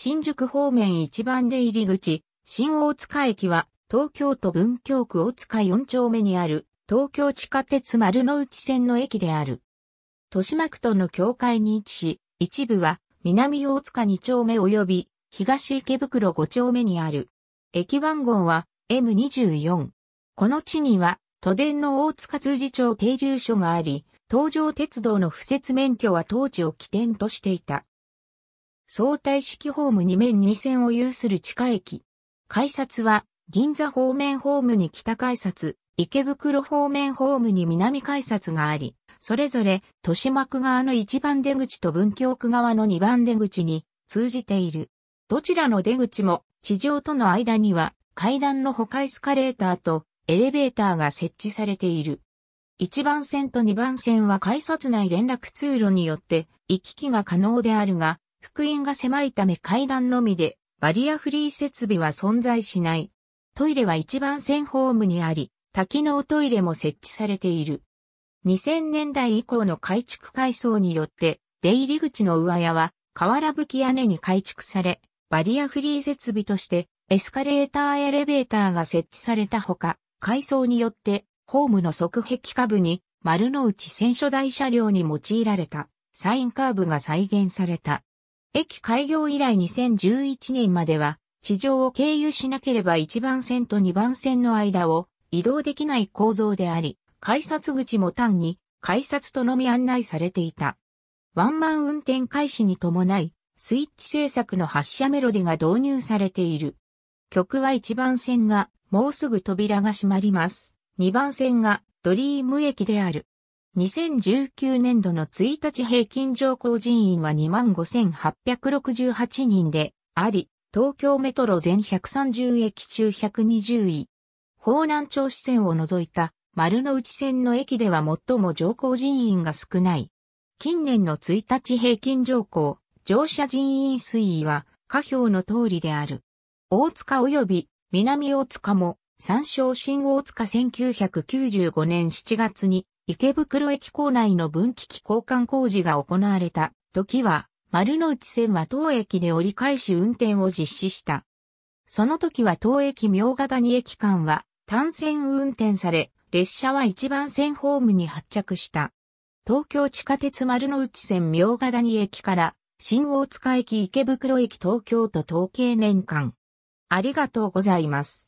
新宿方面一番出入り口、新大塚駅は、東京都文京区大塚4丁目にある、東京地下鉄丸の内線の駅である。豊島区との境界に位置し、一部は、南大塚2丁目及び、東池袋5丁目にある。駅番号は M24。この地には、都電の大塚通事町停留所があり、東上鉄道の不設免許は当時を起点としていた。相対式ホーム2面2線を有する地下駅。改札は、銀座方面ホームに北改札、池袋方面ホームに南改札があり、それぞれ、豊島区側の1番出口と文京区側の2番出口に通じている。どちらの出口も、地上との間には、階段の他エスカレーターとエレベーターが設置されている。1番線と2番線は改札内連絡通路によって行き来が可能であるが、福音が狭いため階段のみで、バリアフリー設備は存在しない。トイレは一番線ホームにあり、多機能トイレも設置されている。2000年代以降の改築改装によって、出入り口の上屋は、瓦吹き屋根に改築され、バリアフリー設備として、エスカレーターエレベーターが設置されたほか、改装によって、ホームの側壁下部に、丸の内戦車台車両に用いられた、サインカーブが再現された。駅開業以来2011年までは、地上を経由しなければ1番線と2番線の間を移動できない構造であり、改札口も単に改札とのみ案内されていた。ワンマン運転開始に伴い、スイッチ制作の発車メロディが導入されている。曲は1番線がもうすぐ扉が閉まります。2番線がドリーム駅である。2019年度の1日平均上降人員は25,868人であり、東京メトロ全130駅中120位。方南町支線を除いた丸の内線の駅では最も乗降人員が少ない。近年の1日平均乗降、乗車人員推移は下表の通りである。大塚及び南大塚も、参照新大塚1995年7月に池袋駅構内の分岐器交換工事が行われた時は、丸の内線は当駅で折り返し運転を実施した。その時は当駅明ヶ谷駅間は単線運転され、列車は一番線ホームに発着した。東京地下鉄丸の内線明ヶ谷駅から新大塚駅池袋駅東京都統計年間。ありがとうございます。